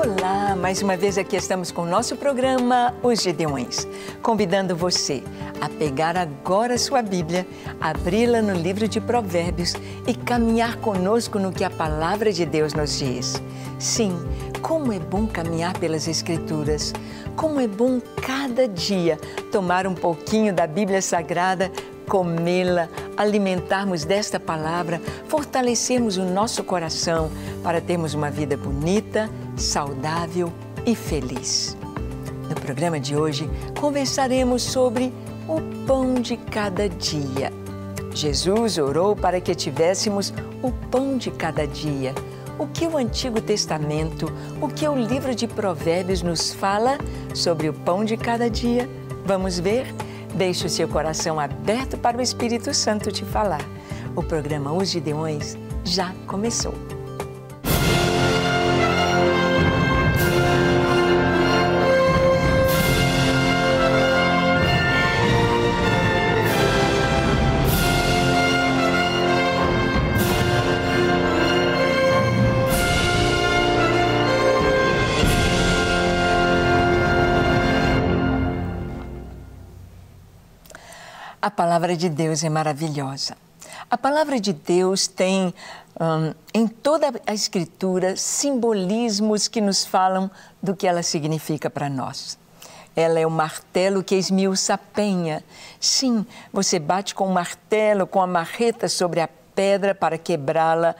Olá, mais uma vez aqui estamos com o nosso programa Os Gedeões, convidando você a pegar agora a sua Bíblia, abri-la no livro de Provérbios e caminhar conosco no que a palavra de Deus nos diz. Sim, como é bom caminhar pelas Escrituras, como é bom cada dia tomar um pouquinho da Bíblia Sagrada comê-la, alimentarmos desta palavra, fortalecermos o nosso coração para termos uma vida bonita, saudável e feliz. No programa de hoje, conversaremos sobre o pão de cada dia. Jesus orou para que tivéssemos o pão de cada dia. O que o Antigo Testamento, o que o livro de Provérbios nos fala sobre o pão de cada dia? Vamos ver? Deixe o seu coração aberto para o Espírito Santo te falar. O programa Os Gideões já começou. A palavra de Deus é maravilhosa. A palavra de Deus tem hum, em toda a Escritura simbolismos que nos falam do que ela significa para nós. Ela é o martelo que esmiuça a penha. Sim, você bate com o martelo, com a marreta sobre a pedra para quebrá-la,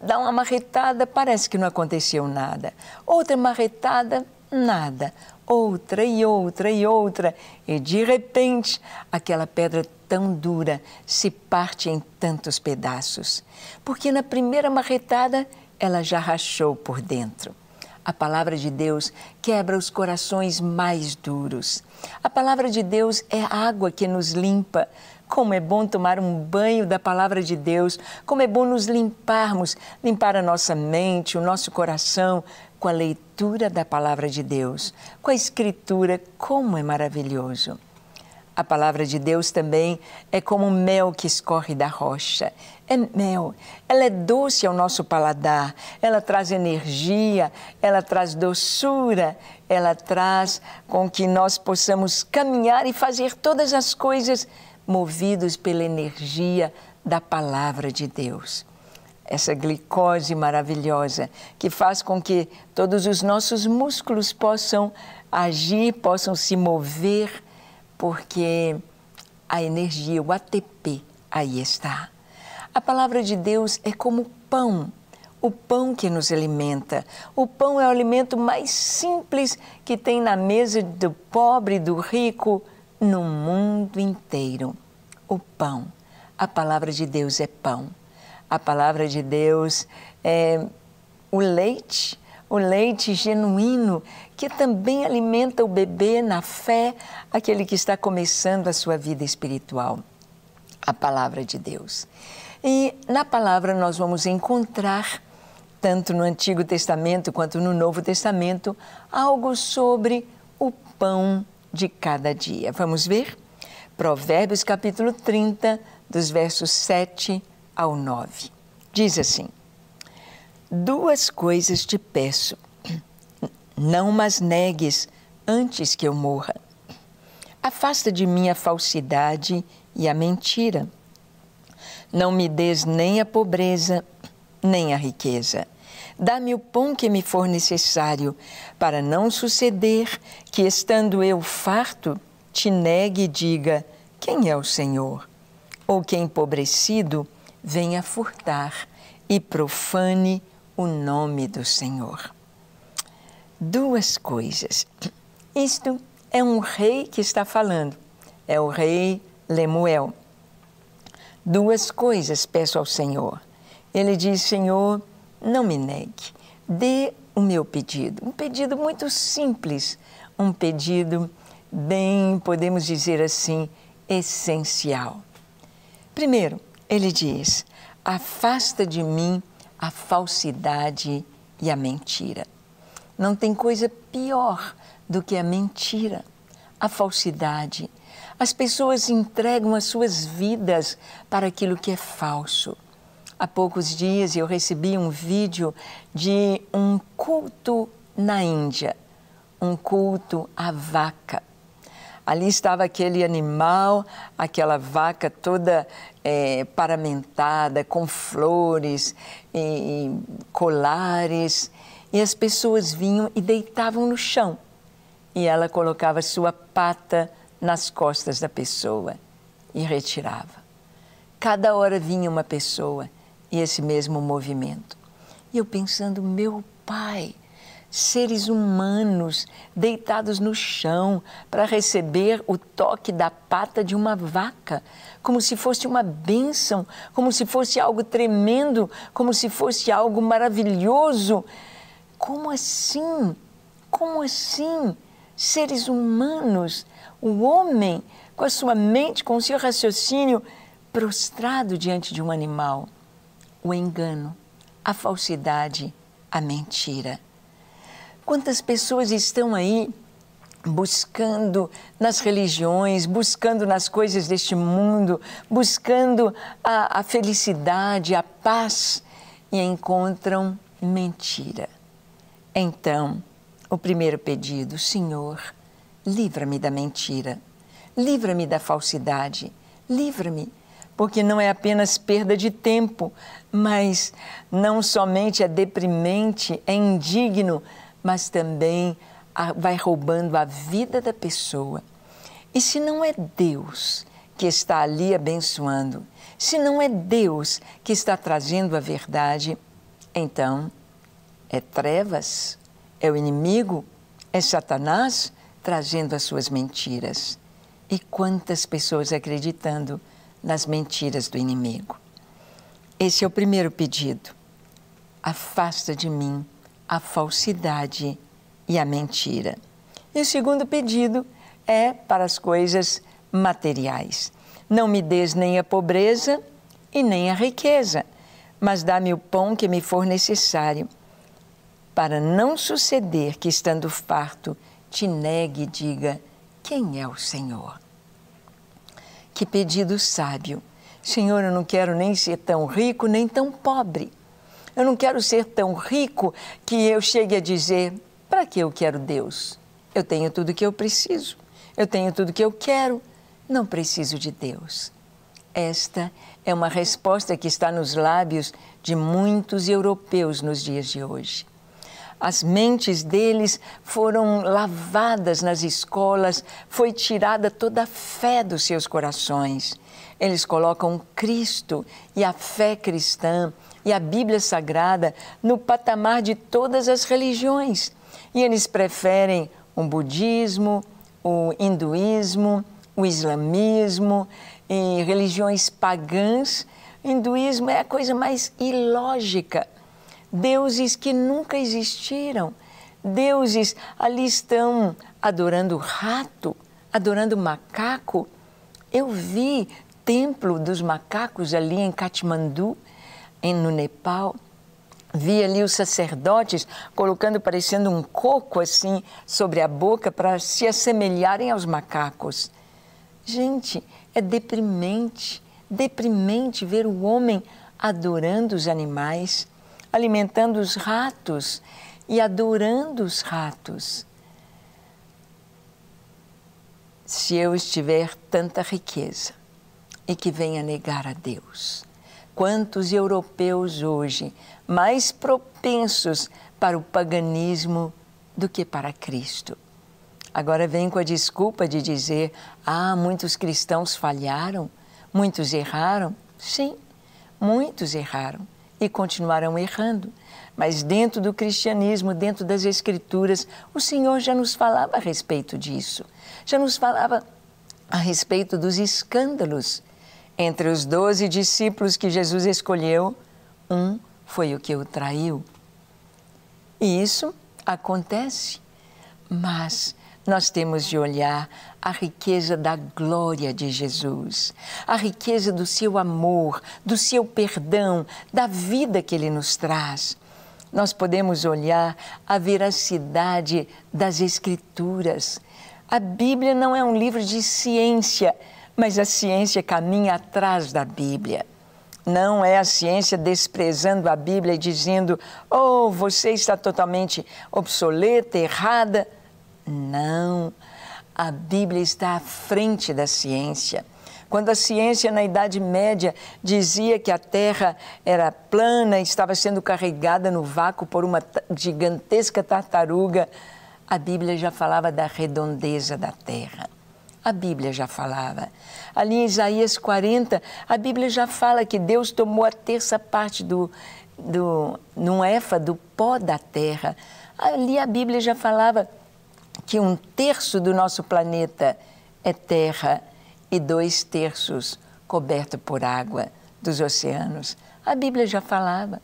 dá uma marretada, parece que não aconteceu nada. Outra marretada, nada outra e outra e outra, e de repente aquela pedra tão dura se parte em tantos pedaços, porque na primeira marretada ela já rachou por dentro. A palavra de Deus quebra os corações mais duros. A palavra de Deus é água que nos limpa. Como é bom tomar um banho da palavra de Deus, como é bom nos limparmos, limpar a nossa mente, o nosso coração, com a leitura da palavra de Deus, com a escritura, como é maravilhoso. A palavra de Deus também é como mel que escorre da rocha. É mel, ela é doce ao nosso paladar, ela traz energia, ela traz doçura, ela traz com que nós possamos caminhar e fazer todas as coisas movidos pela energia da palavra de Deus essa glicose maravilhosa, que faz com que todos os nossos músculos possam agir, possam se mover, porque a energia, o ATP, aí está. A palavra de Deus é como pão, o pão que nos alimenta. O pão é o alimento mais simples que tem na mesa do pobre, do rico, no mundo inteiro. O pão. A palavra de Deus é pão a palavra de Deus, é, o leite, o leite genuíno que também alimenta o bebê na fé, aquele que está começando a sua vida espiritual. A palavra de Deus. E na palavra nós vamos encontrar, tanto no Antigo Testamento quanto no Novo Testamento, algo sobre o pão de cada dia. Vamos ver? Provérbios capítulo 30, dos versos 7 ao 9. Diz assim: Duas coisas te peço, não mas negues antes que eu morra. Afasta de mim a falsidade e a mentira. Não me des nem a pobreza, nem a riqueza. Dá-me o pão que me for necessário, para não suceder que, estando eu farto, te negue e diga: Quem é o Senhor? Ou que, empobrecido, venha furtar e profane o nome do Senhor. Duas coisas. Isto é um rei que está falando, é o rei Lemuel. Duas coisas peço ao Senhor. Ele diz: Senhor, não me negue, dê o meu pedido. Um pedido muito simples, um pedido bem, podemos dizer assim, essencial. Primeiro, ele diz: Afasta de mim a falsidade e a mentira. Não tem coisa pior do que a mentira, a falsidade. As pessoas entregam as suas vidas para aquilo que é falso. Há poucos dias eu recebi um vídeo de um culto na Índia, um culto à vaca. Ali estava aquele animal, aquela vaca toda é, paramentada, com flores e, e colares. E as pessoas vinham e deitavam no chão. E ela colocava sua pata nas costas da pessoa e retirava. Cada hora vinha uma pessoa e esse mesmo movimento. E eu pensando, meu pai, seres humanos deitados no chão para receber o toque da pata de uma vaca, como se fosse uma bênção, como se fosse algo tremendo, como se fosse algo maravilhoso. Como assim? Como assim? Seres humanos, o homem com a sua mente, com o seu raciocínio, prostrado diante de um animal. O engano, a falsidade, a mentira. Quantas pessoas estão aí buscando nas religiões, buscando nas coisas deste mundo, buscando a, a felicidade, a paz e encontram mentira. Então, o primeiro pedido, Senhor, livra-me da mentira, livra-me da falsidade, livra-me, porque não é apenas perda de tempo, mas não somente é deprimente, é indigno, mas também a, vai roubando a vida da pessoa. E se não é Deus que está ali abençoando, se não é Deus que está trazendo a verdade, então é trevas, é o inimigo, é Satanás trazendo as suas mentiras. E quantas pessoas acreditando nas mentiras do inimigo. Esse é o primeiro pedido. Afasta de mim a falsidade e a mentira. E o segundo pedido é para as coisas materiais. Não me des nem a pobreza e nem a riqueza, mas dá-me o pão que me for necessário, para não suceder que, estando farto, te negue e diga: Quem é o Senhor? Que pedido sábio! Senhor, eu não quero nem ser tão rico nem tão pobre eu não quero ser tão rico que eu chegue a dizer: para que eu quero Deus? Eu tenho tudo o que eu preciso, eu tenho tudo o que eu quero, não preciso de Deus. Esta é uma resposta que está nos lábios de muitos europeus nos dias de hoje as mentes deles foram lavadas nas escolas, foi tirada toda a fé dos seus corações. Eles colocam Cristo e a fé cristã e a Bíblia Sagrada no patamar de todas as religiões. E eles preferem o budismo, o hinduísmo, o islamismo e religiões pagãs. O hinduísmo é a coisa mais ilógica deuses que nunca existiram, deuses ali estão adorando rato, adorando macaco. Eu vi templo dos macacos ali em Katmandu, em, no Nepal. Vi ali os sacerdotes colocando, parecendo um coco assim, sobre a boca para se assemelharem aos macacos. Gente, é deprimente, deprimente ver o homem adorando os animais, alimentando os ratos e adorando os ratos. Se eu estiver tanta riqueza e que venha negar a Deus, quantos europeus hoje mais propensos para o paganismo do que para Cristo? Agora vem com a desculpa de dizer: ah, muitos cristãos falharam, muitos erraram. Sim, muitos erraram e continuarão errando. Mas dentro do cristianismo, dentro das Escrituras, o Senhor já nos falava a respeito disso. Já nos falava a respeito dos escândalos. Entre os doze discípulos que Jesus escolheu, um foi o que o traiu. E isso acontece. Mas nós temos de olhar a riqueza da glória de Jesus, a riqueza do seu amor, do seu perdão, da vida que ele nos traz. Nós podemos olhar a veracidade das Escrituras. A Bíblia não é um livro de ciência, mas a ciência caminha atrás da Bíblia. Não é a ciência desprezando a Bíblia e dizendo, oh, você está totalmente obsoleta, errada. Não. A Bíblia está à frente da ciência. Quando a ciência, na Idade Média, dizia que a Terra era plana e estava sendo carregada no vácuo por uma gigantesca tartaruga, a Bíblia já falava da redondeza da Terra. A Bíblia já falava. Ali em Isaías 40, a Bíblia já fala que Deus tomou a terça parte do, do num éfa do pó da terra. Ali a Bíblia já falava que um terço do nosso planeta é terra e dois terços coberto por água dos oceanos. A Bíblia já falava.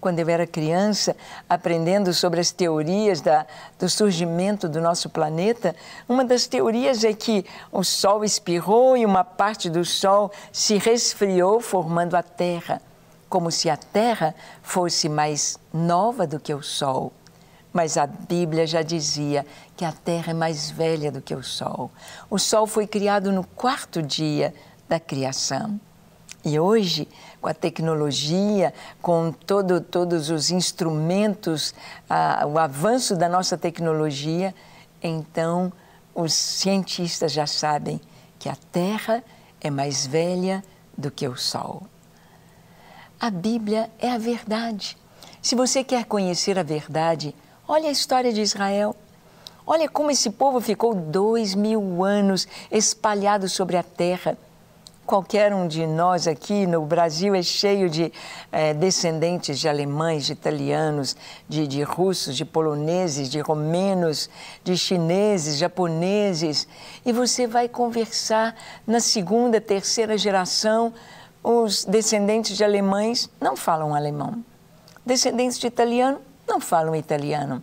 Quando eu era criança, aprendendo sobre as teorias da, do surgimento do nosso planeta, uma das teorias é que o Sol espirrou e uma parte do Sol se resfriou, formando a Terra, como se a Terra fosse mais nova do que o Sol. Mas a Bíblia já dizia que a terra é mais velha do que o sol. O sol foi criado no quarto dia da criação. E hoje, com a tecnologia, com todo, todos os instrumentos, a, o avanço da nossa tecnologia, então os cientistas já sabem que a Terra é mais velha do que o Sol. A Bíblia é a verdade. Se você quer conhecer a verdade, Olha a história de Israel. Olha como esse povo ficou dois mil anos espalhado sobre a terra. Qualquer um de nós aqui no Brasil é cheio de é, descendentes de alemães, de italianos, de, de russos, de poloneses, de romenos, de chineses, japoneses. E você vai conversar na segunda, terceira geração. Os descendentes de alemães não falam alemão. Descendentes de italiano não falam italiano.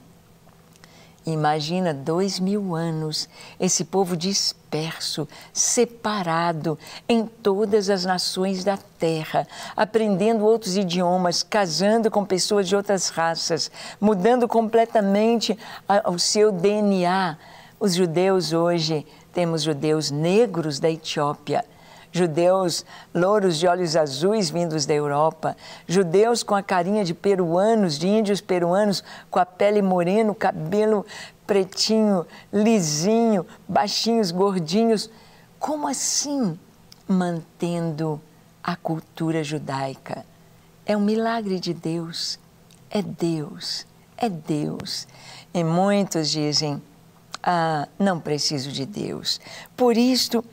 Imagina dois mil anos, esse povo disperso, separado em todas as nações da terra, aprendendo outros idiomas, casando com pessoas de outras raças, mudando completamente o seu DNA. Os judeus hoje, temos judeus negros da Etiópia, judeus louros de olhos azuis vindos da Europa, judeus com a carinha de peruanos, de índios peruanos, com a pele morena, o cabelo pretinho, lisinho, baixinhos, gordinhos. Como assim mantendo a cultura judaica? É um milagre de Deus. É Deus. É Deus. E muitos dizem: ah, não preciso de Deus. Por isto,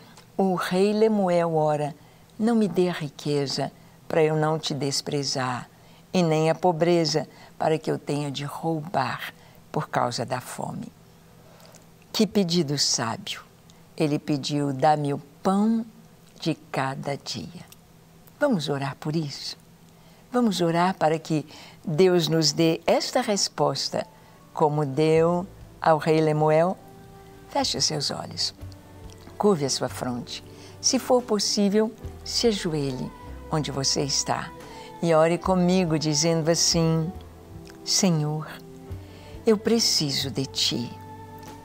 o rei Lemuel ora: Não me dê a riqueza, para eu não te desprezar, e nem a pobreza, para que eu tenha de roubar por causa da fome. Que pedido sábio! Ele pediu: Dá-me o pão de cada dia. Vamos orar por isso? Vamos orar para que Deus nos dê esta resposta, como deu ao rei Lemuel? Feche seus olhos curve a sua fronte. Se for possível, se ajoelhe onde você está e ore comigo, dizendo assim: Senhor, eu preciso de ti.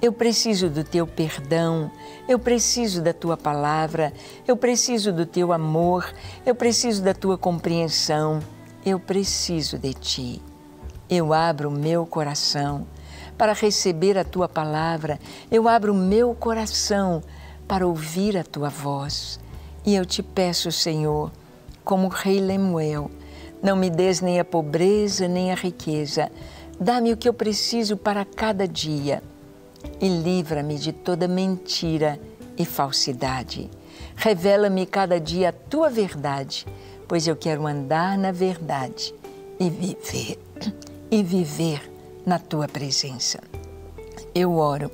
Eu preciso do teu perdão, eu preciso da tua palavra, eu preciso do teu amor, eu preciso da tua compreensão, eu preciso de ti. Eu abro o meu coração para receber a tua palavra, eu abro o meu coração para ouvir a tua voz. E eu te peço, Senhor, como o rei Lemuel, não me des nem a pobreza nem a riqueza. Dá-me o que eu preciso para cada dia e livra-me de toda mentira e falsidade. Revela-me cada dia a tua verdade, pois eu quero andar na verdade e viver e viver na tua presença. Eu oro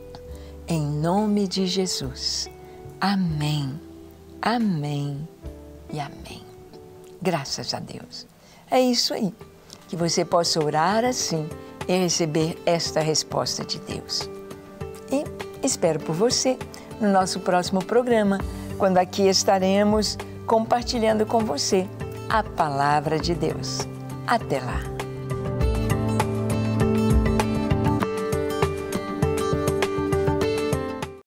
em nome de Jesus. Amém, amém e amém. Graças a Deus. É isso aí. Que você possa orar assim e receber esta resposta de Deus. E espero por você no nosso próximo programa, quando aqui estaremos compartilhando com você a palavra de Deus. Até lá!